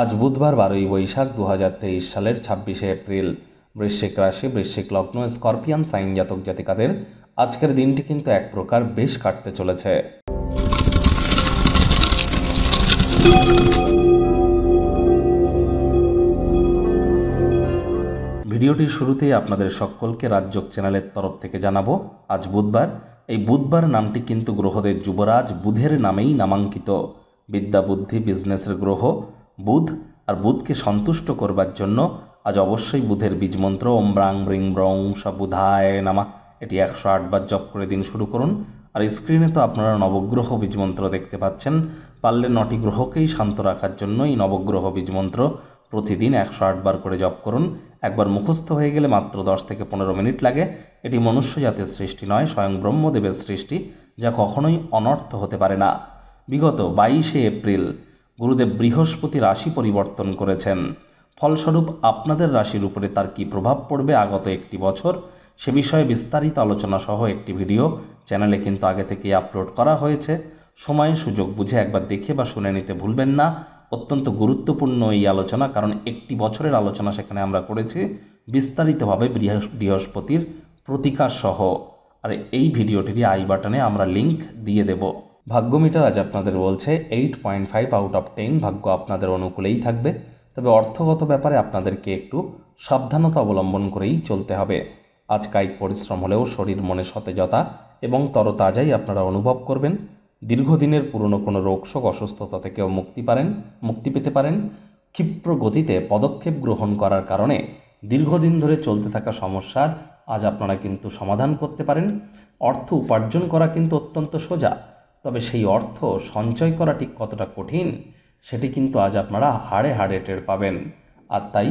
আজ বুধবার বারোই বৈশাখ দু সালের ছাব্বিশে এপ্রিল বৃশ্চিক রাশি বৃশ্চিক লগ্ন স্করপিয়ান সাইন জাতক জাতিকাদের আজকের দিনটি কিন্তু এক প্রকার বেশ কাটতে চলেছে ভিডিওটির শুরুতেই আপনাদের সকলকে রাজ্যক চ্যানেলের তরফ থেকে জানাবো আজ বুধবার এই বুধবার নামটি কিন্তু গ্রহদের যুবরাজ বুধের নামেই নামাঙ্কিত বিদ্যা বুদ্ধি বিজনেসের গ্রহ বুধ আর বুধকে সন্তুষ্ট করবার জন্য আজ অবশ্যই বুধের বীজমন্ত্র ওম ব্রাং ব্রিং ব্রং সবুধায় নামা এটি একশো আটবার জপ করে দিন শুরু করুন আর স্ক্রিনে তো আপনারা নবগ্রহ বীজমন্ত্র দেখতে পাচ্ছেন পারলে নটি গ্রহকেই শান্ত রাখার জন্য এই নবগ্রহ বীজমন্ত্র প্রতিদিন একশো আটবার করে জপ করুন একবার মুখস্থ হয়ে গেলে মাত্র দশ থেকে পনেরো মিনিট লাগে এটি মনুষ্য জাতের সৃষ্টি নয় স্বয়ং ব্রহ্মদেবের সৃষ্টি যা কখনোই অনর্থ হতে পারে না বিগত বাইশে এপ্রিল গুরুদেব বৃহস্পতি রাশি পরিবর্তন করেছেন ফলস্বরূপ আপনাদের রাশির উপরে তার কি প্রভাব পড়বে আগত একটি বছর সে বিষয়ে বিস্তারিত আলোচনা সহ একটি ভিডিও চ্যানেলে কিন্তু আগে থেকেই আপলোড করা হয়েছে সময় সুযোগ বুঝে একবার দেখে বা শুনে নিতে ভুলবেন না অত্যন্ত গুরুত্বপূর্ণ এই আলোচনা কারণ একটি বছরের আলোচনা সেখানে আমরা করেছি বিস্তারিতভাবে বৃহস্পতির প্রতিকার সহ আর এই ভিডিওটিরই আই বাটনে আমরা লিংক দিয়ে দেবো ভাগ্য মিটার আজ আপনাদের বলছে eight point five out of ten ভাগ্য আপনাদের অনুকূলেই থাকবে তবে অর্থগত ব্যাপারে আপনাদেরকে একটু সাবধানতা অবলম্বন করেই চলতে হবে আজ কায়িক পরিশ্রম হলেও শরীর মনে সতেজতা এবং তরতাজাই আপনারা অনুভব করবেন দীর্ঘদিনের পুরনো কোনো রোগশোক অসুস্থতা থেকেও মুক্তি পারেন মুক্তি পেতে পারেন ক্ষিপ্র গতিতে পদক্ষেপ গ্রহণ করার কারণে দীর্ঘদিন ধরে চলতে থাকা সমস্যার আজ আপনারা কিন্তু সমাধান করতে পারেন অর্থ উপার্জন করা কিন্তু অত্যন্ত সোজা তবে সেই অর্থ সঞ্চয় করা ঠিক কতটা কঠিন সেটি কিন্তু আজ আপনারা হাড়ে হাড়ে টের পাবেন আর তাই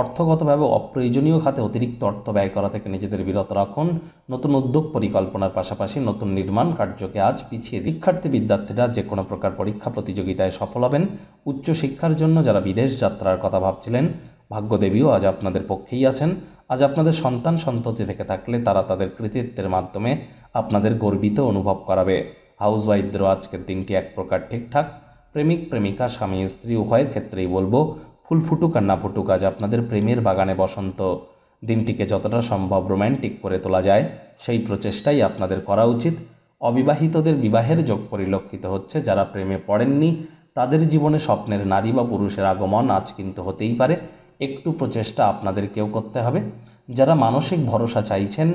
অর্থগতভাবে অপ্রয়োজনীয় খাতে অতিরিক্ত অর্থ ব্যয় করা থেকে নিজেদের বিরত রাখুন নতুন উদ্যোগ পরিকল্পনার পাশাপাশি নতুন নির্মাণ কার্যকে আজ পিছিয়ে শিক্ষার্থী বিদ্যার্থীরা যে কোনো প্রকার পরীক্ষা প্রতিযোগিতায় সফল হবেন উচ্চশিক্ষার জন্য যারা বিদেশ যাত্রার কথা ভাবছিলেন ভাগ্যদেবীও আজ আপনাদের পক্ষেই আছেন আজ আপনাদের সন্তান সন্ততি থেকে থাকলে তারা তাদের কৃতিত্বের মাধ্যমে আপনাদের গর্বিত অনুভব করাবে হাউসওয়াইফদেরও আজকের দিনটি এক প্রকার ঠিকঠাক প্রেমিক প্রেমিকা স্বামী স্ত্রী উভয়ের ক্ষেত্রেই বলবো ফুল ফুটুক আর না ফুটুক আজ আপনাদের প্রেমের বাগানে বসন্ত দিনটিকে যতটা সম্ভব রোম্যান্টিক করে তোলা যায় সেই প্রচেষ্টাই আপনাদের করা উচিত অবিবাহিতদের বিবাহের যোগ পরিলক্ষিত হচ্ছে যারা প্রেমে পড়েননি তাদের জীবনে স্বপ্নের নারী বা পুরুষের আগমন আজ কিন্তু হতেই পারে একটু প্রচেষ্টা আপনাদেরকেও করতে হবে যারা মানসিক ভরসা চাইছেন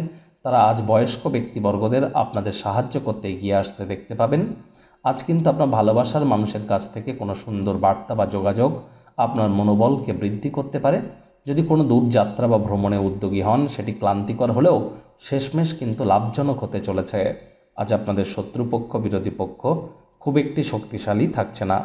তারা আজ বয়স্ক ব্যক্তিবর্গদের আপনাদের সাহায্য করতে এগিয়ে আসতে দেখতে পাবেন আজ কিন্তু আপনার ভালোবাসার মানুষের কাছ থেকে কোনো সুন্দর বার্তা বা যোগাযোগ আপনার মনোবলকে বৃদ্ধি করতে পারে যদি কোনো দূরযাত্রা বা ভ্রমণে উদ্যোগী হন সেটি ক্লান্তিকর হলেও শেষমেশ কিন্তু লাভজনক হতে চলেছে আজ আপনাদের শত্রুপক্ষ বিরোধী পক্ষ খুব একটি শক্তিশালী থাকছে না